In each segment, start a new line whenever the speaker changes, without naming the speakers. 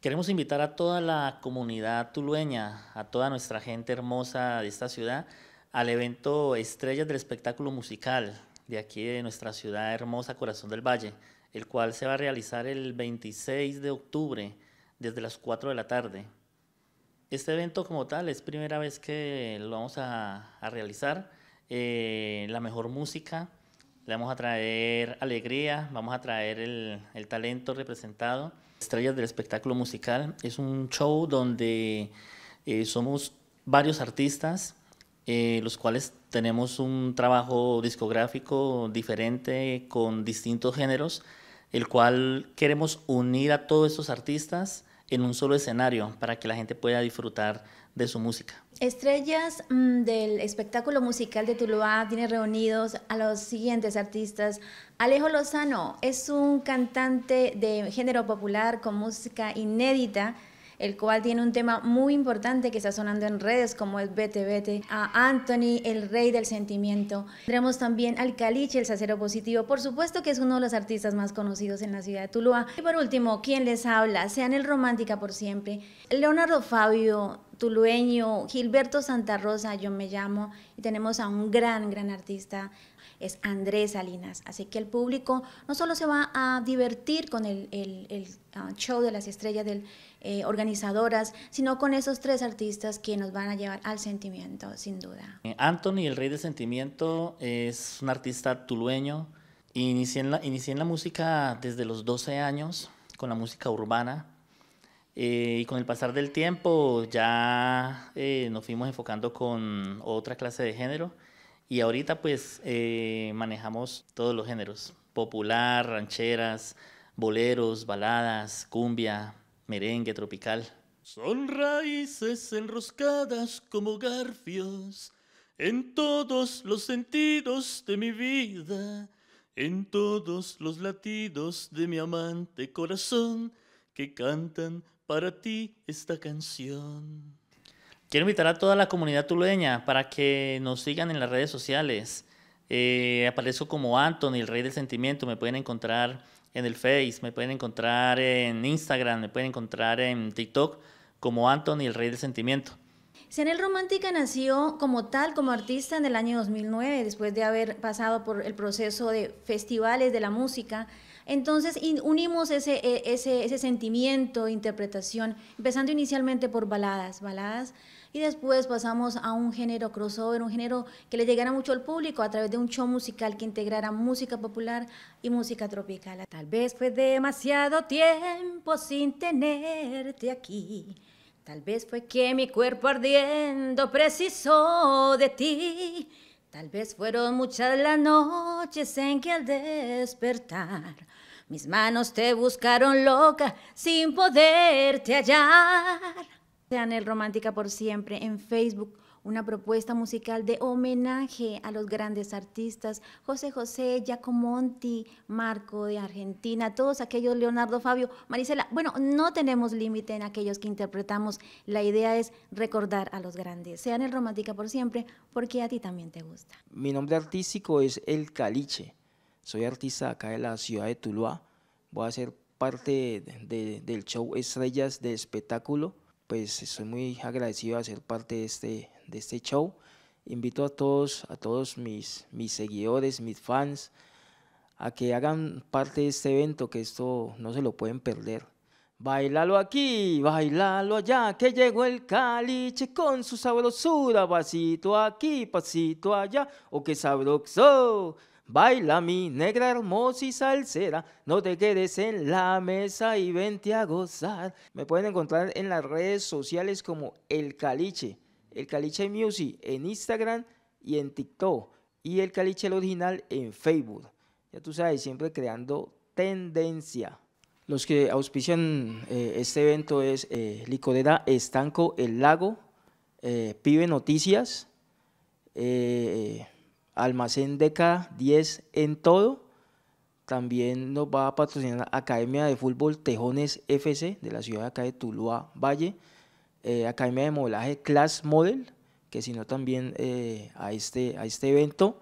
Queremos invitar a toda la comunidad tulueña, a toda nuestra gente hermosa de esta ciudad, al evento Estrellas del Espectáculo Musical de aquí de nuestra ciudad hermosa Corazón del Valle, el cual se va a realizar el 26 de octubre desde las 4 de la tarde. Este evento como tal es primera vez que lo vamos a, realizar. Eh, la mejor música, le vamos a traer alegría, vamos a traer el talento representado Estrellas del Espectáculo Musical. Es un show donde eh, somos varios artistas, eh, los cuales tenemos un trabajo discográfico diferente con distintos géneros, el cual queremos unir a todos estos artistas en un solo escenario para que la gente pueda disfrutar de su música.
Estrellas mm, del espectáculo musical de Tuluá tiene reunidos a los siguientes artistas. Alejo Lozano es un cantante de género popular con música inédita el cual tiene un tema muy importante que está sonando en redes como es BtBt a Anthony, el rey del sentimiento. Tendremos también al Caliche, el sacero positivo, por supuesto que es uno de los artistas más conocidos en la ciudad de Tuluá. Y por último, quien les habla? Sean el romántica por siempre. Leonardo Fabio tulueño, Gilberto Santa Rosa, yo me llamo, y tenemos a un gran, gran artista, es Andrés Salinas. Así que el público no solo se va a divertir con el, ah, show de las estrellas del, eh, organizadoras, sino con esos tres artistas que nos van a llevar al sentimiento, sin
duda. Eh, Anthony, el rey del sentimiento, es un artista tulueño. la, inicié en la música desde los 12 años con la música urbana eh, y con el pasar del tiempo ya eh, nos fuimos enfocando con otra clase de género y ahorita pues eh, manejamos todos los géneros, popular, rancheras, boleros, baladas, cumbia, merengue, tropical. Son raíces enroscadas como garfios en todos los sentidos de mi vida, en todos los latidos de mi amante corazón que cantan para ti esta canción. Quiero invitar a toda la comunidad tulueña para que nos sigan en las redes sociales. Eh, aparezco como Anthony, el rey del sentimiento. Me pueden encontrar en el Face, me pueden encontrar en Instagram, me pueden encontrar en TikTok como Anthony, el rey del sentimiento.
Senel Romántica nació como tal, como artista en el año 2009, después de haber pasado por el proceso de festivales de la música, entonces unimos ese, e, ese, ese sentimiento, interpretación, empezando inicialmente por baladas, baladas, y después pasamos a un género crossover, un género que le llegara mucho al público a través de un show musical que integrara música popular y música tropical. Tal vez fue demasiado tiempo sin tenerte aquí. Tal vez fue que mi cuerpo ardiendo precisó de ti. Tal vez fueron muchas las noches en que al despertar mis manos te buscaron loca sin poderte hallar. Sean el Romántica por Siempre en Facebook, una propuesta musical de homenaje a los grandes artistas, José José, Monti, Marco de Argentina, todos aquellos, Leonardo Fabio, Marisela. Bueno, no tenemos límite en aquellos que interpretamos, la idea es recordar a los grandes. Sean el Romántica por Siempre, porque a ti también te gusta.
Mi nombre artístico es El Caliche, soy artista acá de la ciudad de Tuluá, voy a ser parte del show Estrellas de Espectáculo pues estoy muy agradecido de ser parte de este, de este show. Invito a todos, a todos mis, mis seguidores, mis fans, a que hagan parte de este evento, que esto no se lo pueden perder. Bailalo aquí, bailalo allá, que llegó el caliche con su sabrosura, pasito aquí, pasito allá, o oh, que sabroso. Baila mi negra hermosa y salsera, no te quedes en la mesa y vente a gozar. Me pueden encontrar en las redes sociales como El Caliche, El Caliche Music en Instagram y en TikTok y El Caliche el original en Facebook. Ya tú sabes, siempre creando tendencia. Los que auspician eh, este evento es eh, Licorera Estanco El Lago, eh, Pibe Noticias, Almacén DK10 en todo. También nos va a patrocinar Academia de Fútbol Tejones FC de la ciudad de acá de Tuluá Valle. Eh, Academia de Modelaje Class Model, que sino también eh, a, este, a este evento.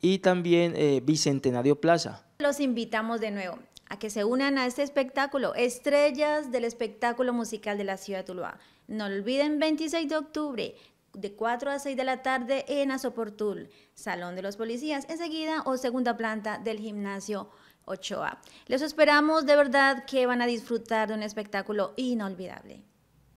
Y también eh, Bicentenario Plaza.
Los invitamos de nuevo a que se unan a este espectáculo, Estrellas del Espectáculo Musical de la Ciudad de Tuluá. No lo olviden, 26 de octubre, de 4 a 6 de la tarde en Azoportul, Salón de los Policías, enseguida o segunda planta del gimnasio Ochoa. Les esperamos de verdad que van a disfrutar de un espectáculo inolvidable.